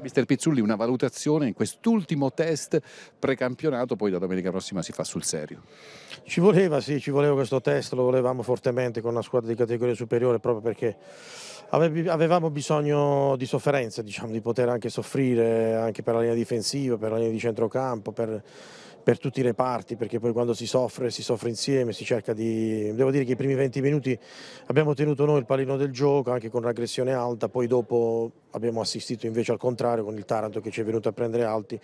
Mister Pizzulli, una valutazione in quest'ultimo test precampionato, poi da domenica prossima si fa sul serio. Ci voleva, sì, ci voleva questo test, lo volevamo fortemente con una squadra di categoria superiore proprio perché avevamo bisogno di sofferenza, diciamo, di poter anche soffrire anche per la linea difensiva, per la linea di centrocampo, per per tutti i reparti, perché poi quando si soffre si soffre insieme, si cerca di... Devo dire che i primi 20 minuti abbiamo tenuto noi il pallino del gioco, anche con un'aggressione alta, poi dopo abbiamo assistito invece al contrario con il Taranto che ci è venuto a prendere alti,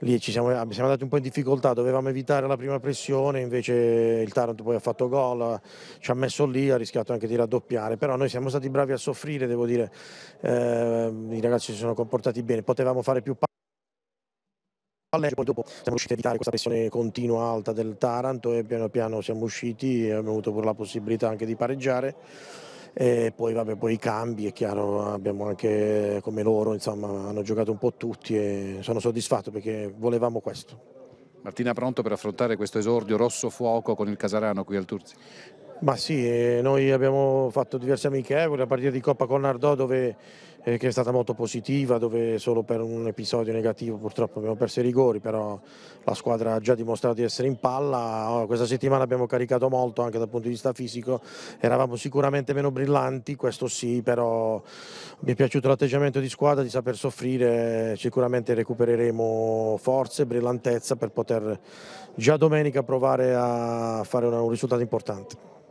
lì ci siamo, ah, siamo andati un po' in difficoltà, dovevamo evitare la prima pressione, invece il Taranto poi ha fatto gol, ci ha messo lì, ha rischiato anche di raddoppiare, però noi siamo stati bravi a soffrire, devo dire, eh, i ragazzi si sono comportati bene, potevamo fare più passi palle, poi dopo siamo riusciti a evitare questa pressione continua alta del Taranto e piano piano siamo usciti e abbiamo avuto pure la possibilità anche di pareggiare. E poi, vabbè, poi i cambi, è chiaro, abbiamo anche come loro, insomma, hanno giocato un po' tutti e sono soddisfatto perché volevamo questo. Martina pronto per affrontare questo esordio rosso fuoco con il Casarano qui al Turzi? Ma sì, noi abbiamo fatto diverse amichevoli, eh, la partita di Coppa con Nardò dove, eh, che è stata molto positiva, dove solo per un episodio negativo purtroppo abbiamo perso i rigori, però la squadra ha già dimostrato di essere in palla, oh, questa settimana abbiamo caricato molto anche dal punto di vista fisico, eravamo sicuramente meno brillanti, questo sì, però mi è piaciuto l'atteggiamento di squadra, di saper soffrire, sicuramente recupereremo forze, brillantezza per poter già domenica provare a fare un risultato importante.